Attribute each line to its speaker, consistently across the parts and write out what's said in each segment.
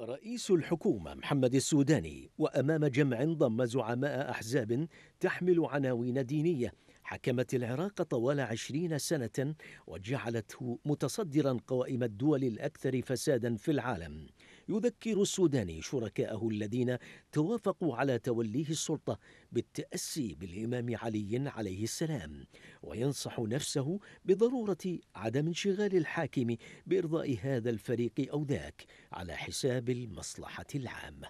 Speaker 1: رئيس الحكومة محمد السوداني وأمام جمع ضم زعماء أحزاب تحمل عناوين دينية حكمت العراق طوال عشرين سنة وجعلته متصدرا قوائم الدول الأكثر فسادا في العالم يذكر السوداني شركائه الذين توافقوا على توليه السلطة بالتأسي بالإمام علي عليه السلام وينصح نفسه بضرورة عدم انشغال الحاكم بإرضاء هذا الفريق أو ذاك على حساب المصلحة العامة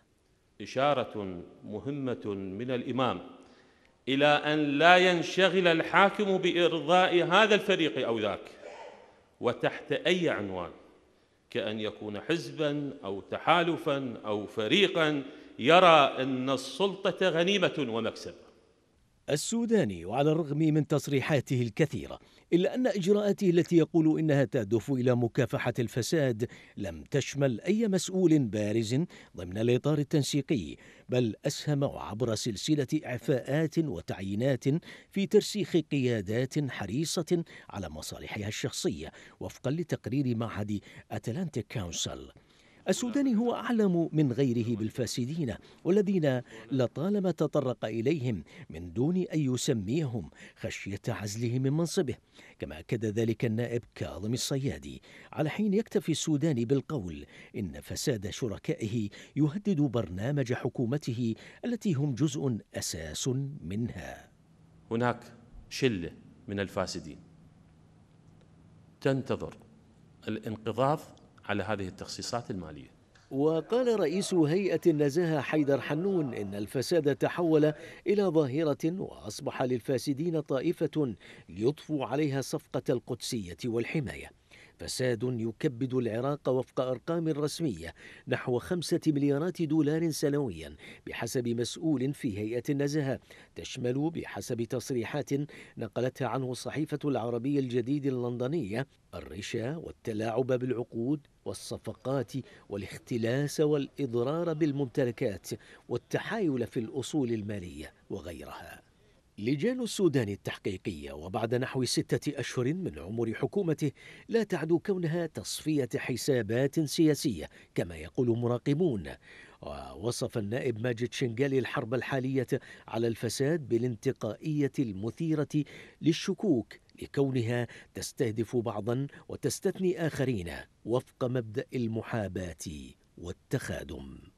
Speaker 2: إشارة مهمة من الإمام إلى أن لا ينشغل الحاكم بإرضاء هذا الفريق أو ذاك وتحت أي عنوان كأن يكون حزبا أو تحالفا أو فريقا يرى أن السلطة غنيمة ومكسب
Speaker 1: السوداني وعلى الرغم من تصريحاته الكثيرة إلا أن إجراءاته التي يقول إنها تهدف إلى مكافحة الفساد لم تشمل أي مسؤول بارز ضمن الإطار التنسيقي بل أسهم عبر سلسلة إعفاءات وتعيينات في ترسيخ قيادات حريصة على مصالحها الشخصية وفقا لتقرير معهد أتلانتيك كونسل السوداني هو أعلم من غيره بالفاسدين والذين لطالما تطرق إليهم من دون أن يسميهم خشية عزله من منصبه كما أكد ذلك النائب كاظم الصيادي على حين يكتفي السوداني بالقول إن فساد شركائه يهدد برنامج حكومته التي هم جزء أساس منها
Speaker 2: هناك شلة من الفاسدين تنتظر الانقضاض على هذه التخصيصات الماليه.
Speaker 1: وقال رئيس هيئة النزاهة حيدر حنون إن الفساد تحول إلى ظاهرة وأصبح للفاسدين طائفة ليطفوا عليها صفقة القدسية والحماية فساد يكبد العراق وفق أرقام رسمية نحو خمسة مليارات دولار سنويا بحسب مسؤول في هيئة النزاهة تشمل بحسب تصريحات نقلتها عنه صحيفة العربيه الجديد اللندنية الرشا والتلاعب بالعقود والصفقات والاختلاس والإضرار بالممتلكات والتحايل في الأصول المالية وغيرها لجان السودان التحقيقية وبعد نحو ستة أشهر من عمر حكومته لا تعدو كونها تصفية حسابات سياسية كما يقول مراقبون ووصف النائب ماجد شنغالي الحرب الحالية على الفساد بالانتقائية المثيرة للشكوك لكونها تستهدف بعضا وتستثني آخرين وفق مبدأ المحاباة والتخادم